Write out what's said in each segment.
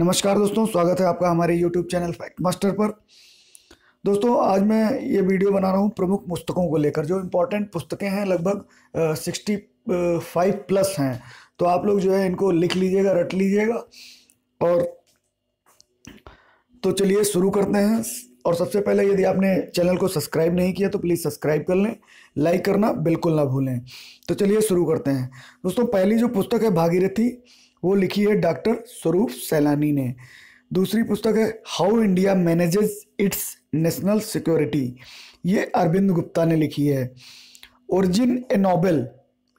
नमस्कार दोस्तों स्वागत है आपका हमारे YouTube चैनल फैक्ट मास्टर पर दोस्तों आज मैं ये वीडियो बना रहा हूँ प्रमुख पुस्तकों को लेकर जो इम्पोर्टेंट पुस्तकें हैं लगभग सिक्सटी फाइव प्लस हैं तो आप लोग जो है इनको लिख लीजिएगा रट लीजिएगा और तो चलिए शुरू करते हैं और सबसे पहले यदि आपने चैनल को सब्सक्राइब नहीं किया तो प्लीज़ सब्सक्राइब कर लें लाइक करना बिल्कुल ना भूलें तो चलिए शुरू करते हैं दोस्तों पहली जो पुस्तक है भागीरथी वो लिखी है डॉक्टर स्वरूप सैलानी ने दूसरी पुस्तक है how India manages its national security ये अरविंद गुप्ता ने लिखी है ओरिजिन ए नोबेल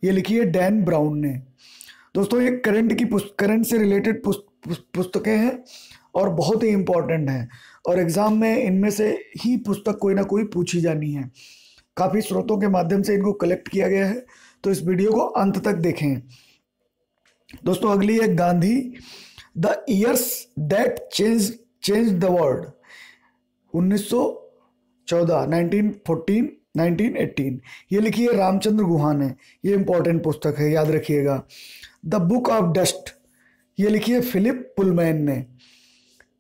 ये लिखी है डैन ब्राउन ने दोस्तों ये करंट की करंट से रिलेटेड पुस्तकें हैं और बहुत ही इम्पोर्टेंट हैं और एग्ज़ाम में इनमें से ही पुस्तक कोई ना कोई पूछी जानी है काफ़ी स्रोतों के माध्यम से इनको कलेक्ट किया गया है तो इस वीडियो को अंत तक देखें दोस्तों अगली है Gandhi the years that change change the world 1914 1914 1918 ये लिखी है रामचंद्र गुहा ने ये इंपॉर्टेंट पुस्तक है याद रखिएगा द बुक ऑफ डस्ट ये लिखी है फिलिप पुलमैन ने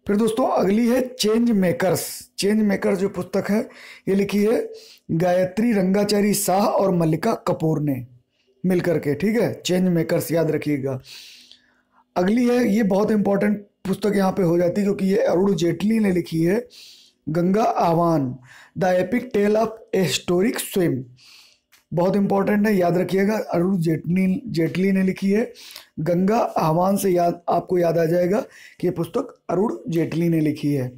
फिर दोस्तों अगली है चेंज मेकर्स चेंज मेकर जो पुस्तक है ये लिखी है गायत्री रंगाचारी शाह और मल्लिका कपूर ने मिल करके ठीक है चेंज मेकर्स याद रखिएगा अगली है ये बहुत इंपॉर्टेंट पुस्तक यहाँ पे हो जाती है क्योंकि ये अरुण जेटली ने लिखी है Ganga Ahvaan the epic tale of a historic swim बहुत इंपॉर्टेंट है याद रखिएगा अरुण जेटली जेटली ने लिखी है गंगा आह्वान से याद आपको याद आ जाएगा कि ये पुस्तक अरुण जेटली ने लिखी है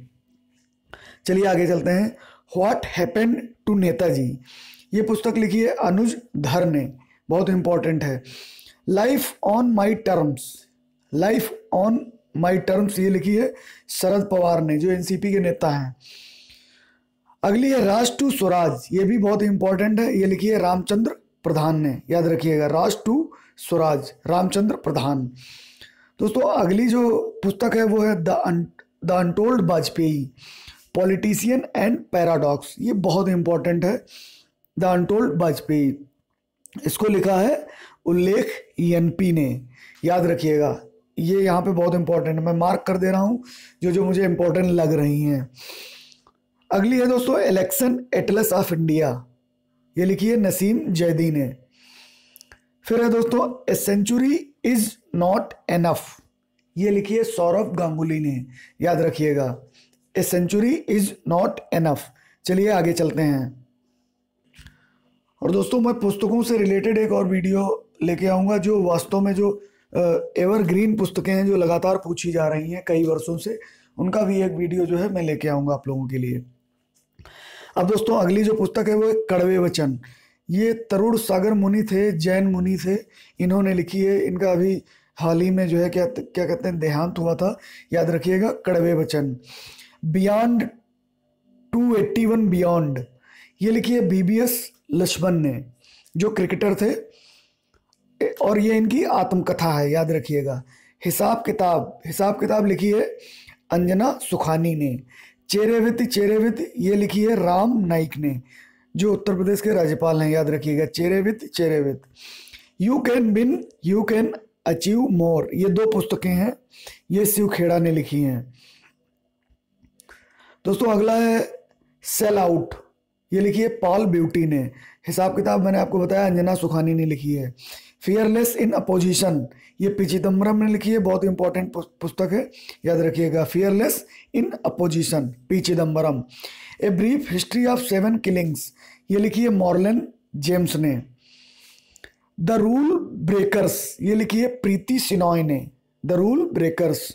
चलिए आगे चलते हैं व्हाट हैपन टू नेताजी ये पुस्तक लिखी है अनुज धर ने बहुत इंपॉर्टेंट है life on my terms life on my terms ये लिखी है शरद पवार ने जो एनसीपी के नेता हैं अगली है राज टू स्वराज ये भी बहुत इंपॉर्टेंट है ये लिखी है रामचंद्र प्रधान ने याद रखिएगा राज टू स्वराज रामचंद्र प्रधान दोस्तों अगली जो पुस्तक है वो है the the untold Vajpayee politician and paradox ये बहुत इंपॉर्टेंट है द अनटोल्ड वाजपेयी इसको लिखा है उल्लेख ईएनपी e ने याद रखिएगा ये यहाँ पे बहुत इंपॉर्टेंट है मैं मार्क कर दे रहा हूँ जो जो मुझे इंपॉर्टेंट लग रही हैं अगली है दोस्तों इलेक्शन एटलस ऑफ इंडिया ये लिखी है नसीम जैदी ने फिर है दोस्तों a century is not enough ये लिखी है सौरभ गांगुली ने याद रखिएगा a century is not enough चलिए आगे चलते हैं और दोस्तों मैं पुस्तकों से रिलेटेड एक और वीडियो लेके आऊँगा जो वास्तव में जो एवर ग्रीन पुस्तकें हैं जो लगातार पूछी जा रही हैं कई वर्षों से उनका भी एक वीडियो जो है मैं लेके आऊँगा आप लोगों के लिए अब दोस्तों अगली जो पुस्तक है वो कड़वे वचन ये तरुण सागर मुनि थे जैन मुनि थे इन्होंने लिखी है इनका अभी हाल ही में जो है क्या क्या कहते हैं देहांत हुआ था याद रखिएगा कड़वे वचन beyond two eighty one beyond ये लिखी है बी बी एस लक्ष्मण ने जो क्रिकेटर थे और ये इनकी आत्मकथा है याद रखिएगा हिसाब किताब हिसाब किताब लिखी है अंजना सुखानी ने चेरेवित चेरेवित ये लिखी है राम नाइक ने जो उत्तर प्रदेश के राज्यपाल हैं याद रखिएगा Charaiveti Charaiveti you can win you can achieve more ये दो पुस्तकें हैं ये शिव खेड़ा ने लिखी हैं दोस्तों अगला है सेल आउट ये लिखी है पॉल ब्यूटी ने हिसाब किताब मैंने आपको बताया अंजना सुखानी ने लिखी है फियरलेस इन अपोजिशन ये पी चिदम्बरम ने लिखी है बहुत इंपॉर्टेंट पुस्तक है याद रखिएगा fearless in opposition P Chidambaram a brief history of seven killings ये लिखी है मॉर्लन जेम्स ने द रूल ब्रेकर्स ये लिखी है प्रीति सिनॉय ने the rule breakers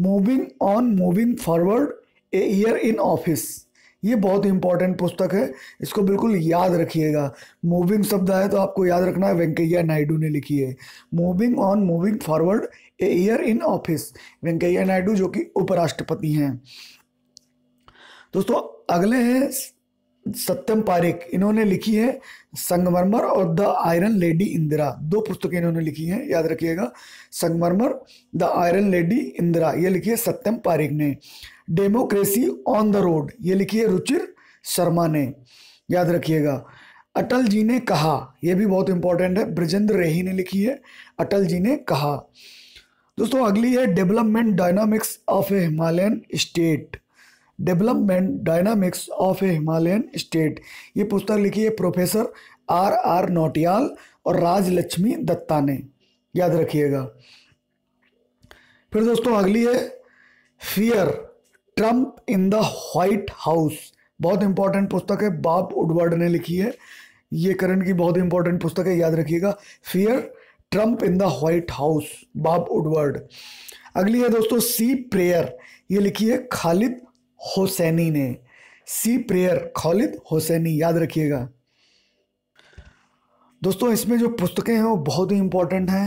moving on moving forward a year in office ये बहुत इंपॉर्टेंट पुस्तक है इसको बिल्कुल याद रखिएगा मूविंग शब्द है तो आपको याद रखना है वेंकैया नायडू ने लिखी है moving on moving forward a year in office Venkaiah Naidu जो कि उपराष्ट्रपति हैं दोस्तों अगले हैं सत्यम पारिक इन्होंने लिखी है संगमरमर और द आयरन लेडी इंदिरा दो पुस्तकें इन्होंने लिखी हैं याद रखिएगा संगमरमर द आयरन लेडी इंदिरा ये लिखी है सत्यम पारिक ने डेमोक्रेसी ऑन द रोड ये लिखिए रुचिर शर्मा ने याद रखिएगा अटल जी ने कहा यह भी बहुत इंपॉर्टेंट है ब्रजेंद्र रेही ने लिखी है अटल जी ने कहा दोस्तों अगली है development dynamics of a Himalayan state development dynamics of a Himalayan state ये पुस्तक लिखी है प्रोफेसर आर आर नोटियाल और राजलक्ष्मी दत्ता ने याद रखिएगा फिर दोस्तों अगली है fear Trump in the White House बहुत इंपॉर्टेंट पुस्तक है बाब उडवर्ड ने लिखी है ये करण की बहुत इंपॉर्टेंट पुस्तक है याद रखिएगा fear Trump in the White House Bob Woodward अगली है दोस्तों सी प्रेयर ये लिखी है खालिद हुसैनी ने सी प्रेयर खालिद हुसैनी याद रखिएगा दोस्तों इसमें जो पुस्तकें हैं वो बहुत ही इंपॉर्टेंट हैं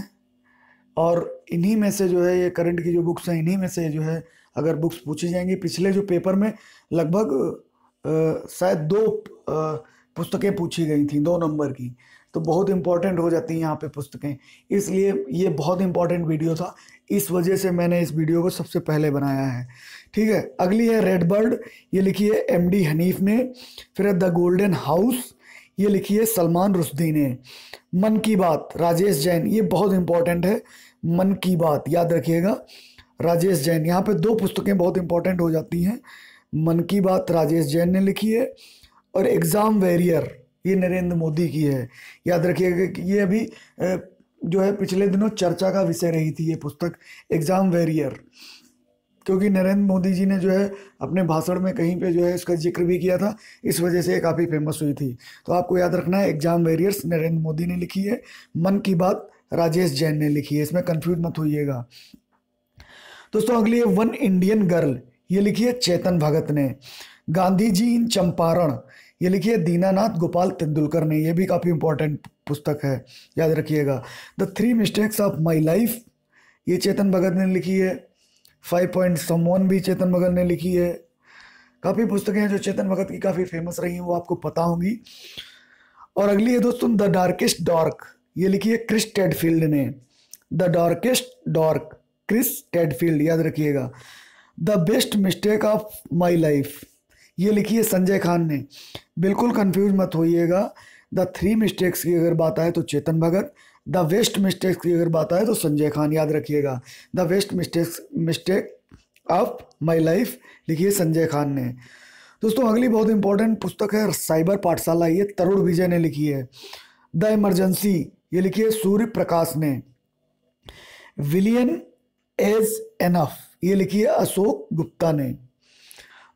और इन्हीं में से जो है ये करंट की जो बुक्स हैं इन्हीं में से जो है अगर बुक्स पूछी जाएंगी पिछले जो पेपर में लगभग शायद दो पुस्तकें पूछी गई थी दो नंबर की तो बहुत इम्पॉर्टेंट हो जाती हैं यहाँ पे पुस्तकें इसलिए ये बहुत इम्पॉर्टेंट वीडियो था इस वजह से मैंने इस वीडियो को सबसे पहले बनाया है ठीक है अगली है रेड बर्ड ये लिखी है एम डी हनीफ ने फिर है द गोल्डन हाउस ये लिखी है सलमान रुश्दी ने मन की बात राजेश जैन ये बहुत इम्पॉर्टेंट है मन की बात याद रखिएगा राजेश जैन यहाँ पे दो पुस्तकें बहुत इंपॉर्टेंट हो जाती हैं मन की बात राजेश जैन ने लिखी है और एग्ज़ाम वेरियर ये नरेंद्र मोदी की है याद रखिएगा कि ये अभी जो है पिछले दिनों चर्चा का विषय रही थी ये पुस्तक एग्ज़ाम वेरियर क्योंकि नरेंद्र मोदी जी ने जो है अपने भाषण में कहीं पे जो है इसका जिक्र भी किया था इस वजह से ये काफ़ी फेमस हुई थी तो आपको याद रखना है एग्ज़ाम वेरियर्स नरेंद्र मोदी ने लिखी है मन की बात राजेश जैन ने लिखी है इसमें कन्फ्यूज मत होइएगा दोस्तों अगली है वन इंडियन गर्ल ये लिखी है चेतन भगत ने गांधी जी इन चंपारण ये लिखी है दीनानाथ गोपाल तेंदुलकर ने यह भी काफ़ी इंपॉर्टेंट पुस्तक है याद रखिएगा the three mistakes of my life ये चेतन भगत ने लिखी है फाइव पॉइंट समोन भी चेतन भगत ने लिखी है काफ़ी पुस्तकें हैं जो चेतन भगत की काफ़ी फेमस रही हैं वो आपको पता होंगी और अगली है दोस्तों द डार्केस्ट डॉर्क ये लिखी है क्रिस टेडफील्ड ने the darkest dark Chris Hadfield याद रखिएगा the best mistake of my life ये लिखी है संजय खान ने बिल्कुल कंफ्यूज मत होइएगा द थ्री मिस्टेक्स की अगर बात आए तो Chetan Bhagat the best mistakes की अगर बात आए तो संजय खान याद रखिएगा the best mistakes mistake of my life लिखिए संजय खान ने दोस्तों अगली बहुत इंपॉर्टेंट पुस्तक है साइबर पाठशाला ये तरुण विजय ने लिखी है द इमरजेंसी ये लिखी है सूर्य प्रकाश ने विलियन एज एनफ ये लिखी है अशोक गुप्ता ने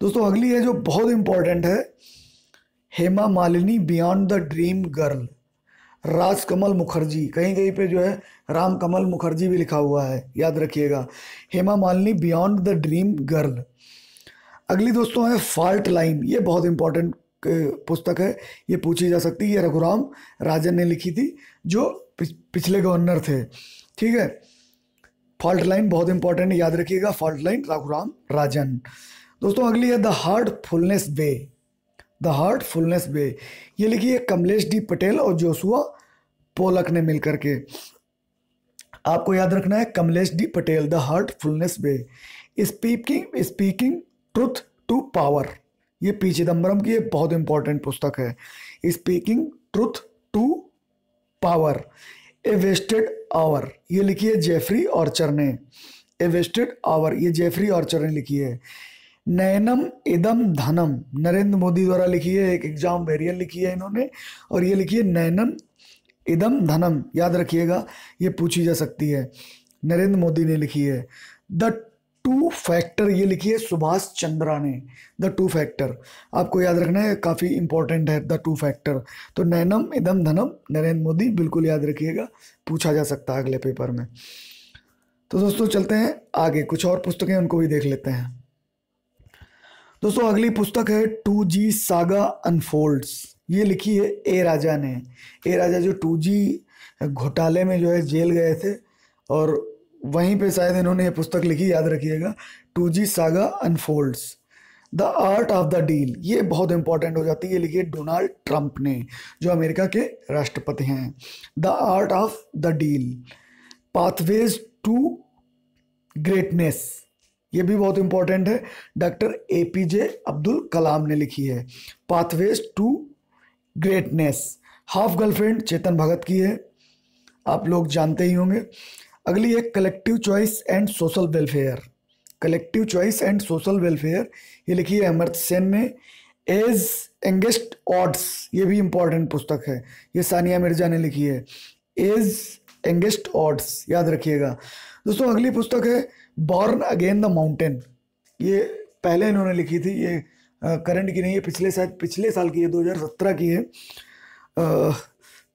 दोस्तों अगली है जो बहुत इंपॉर्टेंट है Hema Malini beyond the dream girl Rajkamal Mukherjee कहीं कहीं पे जो है राम कमल मुखर्जी भी लिखा हुआ है याद रखिएगा Hema Malini beyond the dream girl अगली दोस्तों है फॉल्ट लाइन ये बहुत इंपॉर्टेंट पुस्तक है ये पूछी जा सकती है रघुराम राजन ने लिखी थी जो पिछले गवर्नर थे ठीक है फॉल्ट लाइन बहुत इंपॉर्टेंट याद रखिएगा फॉल्ट लाइन राघुराम राजन दोस्तों अगली है the heartfulness way the heartfulness way ये लिखी है कमलेश डी पटेल और जोसुआ पोलक ने मिलकर के आपको याद रखना है Kamlesh D Patel the heartfulness way speaking speaking truth to power ये पी चिदम्बरम की एक बहुत इंपॉर्टेंट पुस्तक है speaking truth to power a wasted hour ये लिखी है जेफरी ऑर्चर ने ए वेस्टेड आवर ये जेफरी ऑर्चर ने लिखी है नैनम इदम धनम नरेंद्र मोदी द्वारा लिखी है एक एग्जाम वेरियन लिखी है इन्होंने और ये लिखी है नैनम इदम धनम याद रखिएगा ये पूछी जा सकती है नरेंद्र मोदी ने लिखी है द टू फैक्टर ये लिखिए सुभाष चंद्रा ने द टू फैक्टर आपको याद रखना है काफ़ी इंपॉर्टेंट है द टू फैक्टर तो नैनम इदम धनम नरेंद्र मोदी बिल्कुल याद रखिएगा पूछा जा सकता है अगले पेपर में तो दोस्तों चलते हैं आगे कुछ और पुस्तकें उनको भी देख लेते हैं दोस्तों अगली पुस्तक है टू जी सागा अनफोल्ड्स ये लिखी है ए राजा ने ए राजा जो टू जी घोटाले में जो है जेल गए थे और वहीं पे शायद इन्होंने ये पुस्तक लिखी याद रखिएगा two G saga unfolds the art of the deal ये बहुत इंपॉर्टेंट हो जाती है ये डोनाल्ड ट्रंप ने जो अमेरिका के राष्ट्रपति हैं the art of the deal pathways to greatness ये भी बहुत इंपॉर्टेंट है doctor A P J Abdul Kalam ने लिखी है pathways to greatness half girlfriend Chetan Bhagat की है आप लोग जानते ही होंगे अगली है collective choice and social welfare collective choice and social welfare ये लिखी है अमृत सेन ने एज एंगेस्ट ऑड्स ये भी इम्पॉर्टेंट पुस्तक है ये सानिया मिर्जा ने लिखी है एज एंगेस्ट ऑड्स याद रखिएगा दोस्तों अगली पुस्तक है बॉर्न अगेन द माउंटेन ये पहले इन्होंने लिखी थी ये करंट की नहीं है पिछले शायद पिछले साल की है 2017 की है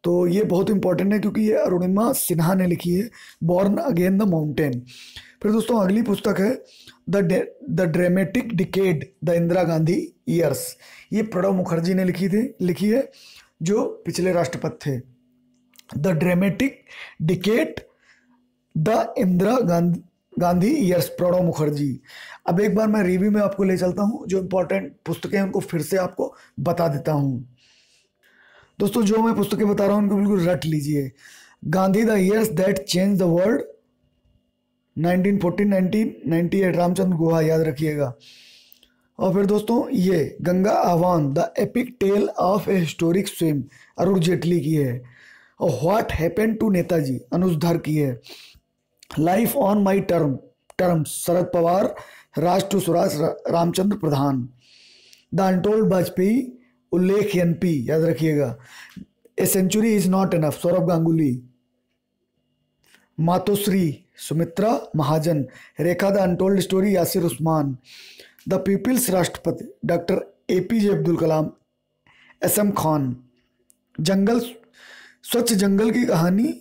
तो ये बहुत इंपॉर्टेंट है क्योंकि ये अरुणिमा सिन्हा ने लिखी है बॉर्न अगेन द माउंटेन फिर दोस्तों अगली पुस्तक है the the dramatic decade the Indira Gandhi years ये प्रणव मुखर्जी ने लिखी थी लिखी है जो पिछले राष्ट्रपति थे the dramatic decade the Indira Gandhi Gandhi years Pranab Mukherjee अब एक बार मैं रिव्यू में आपको ले चलता हूँ जो इम्पोर्टेंट पुस्तकें उनको फिर से आपको बता देता हूँ दोस्तों जो मैं पुस्तकें बता रहा हूँ उनको बिल्कुल रट लीजिए Gandhi the years that change the world 1914 1998 Ramachandra Guha याद रखिएगा और फिर दोस्तों ये Ganga Ahvaan the epic tale of a historic swim Arun Jaitley की है और what happen to Netaji Anuj Dhar की है life on my term term Sharad Pawar Rashtra to Swaraj Ramchandra Pradhan the untold Vajpayee Ullekh N P याद रखिएगा a century is not enough Sourav Ganguly Matoshree Sumitra Mahajan Rekha the untold story Yasser Usman the people's राष्ट्रपति doctor A P J Abdul Kalam S M Khan जंगल स्वच्छ जंगल की कहानी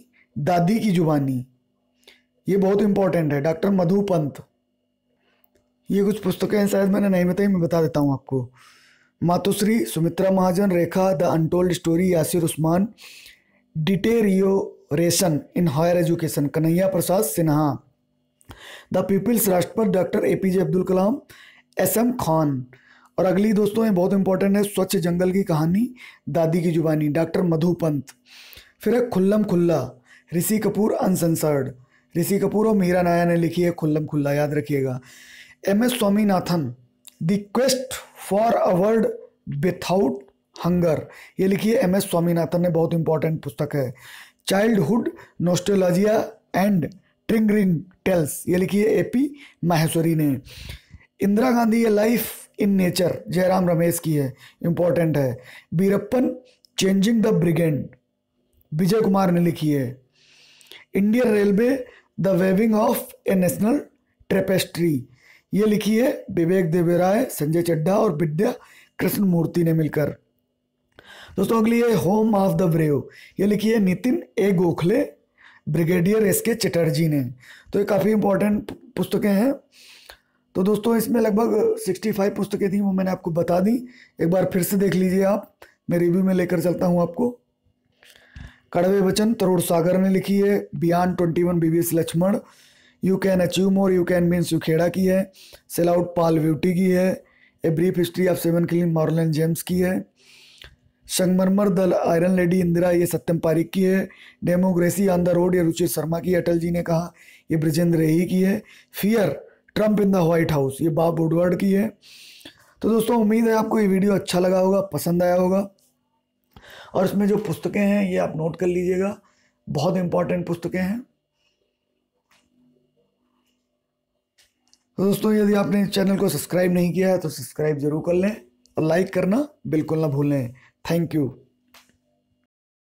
दादी की जुबानी ये बहुत इंपॉर्टेंट है डॉक्टर मधु पंत ये कुछ पुस्तकें हैं शायद मैंने नहीं तो बताई मैं बता देता हूँ आपको Matushree Sumitra Mahajan Rekha the untold story Yasser Usman deterioration in higher education Kanhaiya Prasad Sinha the people's राष्ट्रपति doctor A P J Abdul Kalam S M Khan और अगली दोस्तों ये बहुत इंपॉर्टेंट है स्वच्छ जंगल की कहानी दादी की जुबानी डॉक्टर मधु पंत फिर है खुल्लम खुल्ला ऋषि कपूर अनसंसर्ड ऋषि कपूर और मीरा नाया ने लिखी है खुल्लम खुल्ला याद रखिएगा M S Swaminathan the quest for a world without hunger ये लिखिए एम एस स्वामीनाथन ने बहुत इंपॉर्टेंट पुस्तक है childhood nostalgia and lingering tales ये लिखिए ए पी माहेश्वरी ने इंदिरा गांधी ये life in nature Jairam Ramesh की है इंपॉर्टेंट है Veerappan changing the brigand Vijay Kumar ने लिखी है Indian railway the weaving of a national tapestry ये लिखी है विवेक देवेराय संजय चड्ढा और विद्या कृष्ण मूर्ति ने मिलकर दोस्तों अगली है होम ऑफ द ब्रेव ये लिखी है Nitin A Gokhale brigadier S K Chatterjee ने तो ये काफ़ी इंपॉर्टेंट पुस्तकें हैं तो दोस्तों इसमें लगभग 65 पुस्तकें थी वो मैंने आपको बता दी एक बार फिर से देख लीजिए आप मैं रिव्यू में लेकर चलता हूँ आपको कड़वे वचन तरुण सागर ने लिखी है beyond twenty one B V S Laxman you can achieve more you can means you Khera की है सेल आउट पाल ब्यूटी की है a brief history of seven killings Marlon James की है संगमरमर दल आयरन लेडी इंदिरा ये सत्यम पारिक की है डेमोक्रेसी ऑन द रोड ये रुचि शर्मा की अटल जी ने कहा ये ब्रजेंद्र रेही की है fear Trump in the White House ये बाब वुडवर्ड की है तो दोस्तों उम्मीद है आपको ये वीडियो अच्छा लगा होगा पसंद आया होगा और इसमें जो पुस्तकें हैं ये आप नोट कर लीजिएगा बहुत इंपॉर्टेंट पुस्तकें हैं तो दोस्तों यदि आपने चैनल को सब्सक्राइब नहीं किया है तो सब्सक्राइब जरूर कर लें और लाइक करना बिल्कुल ना भूलें थैंक यू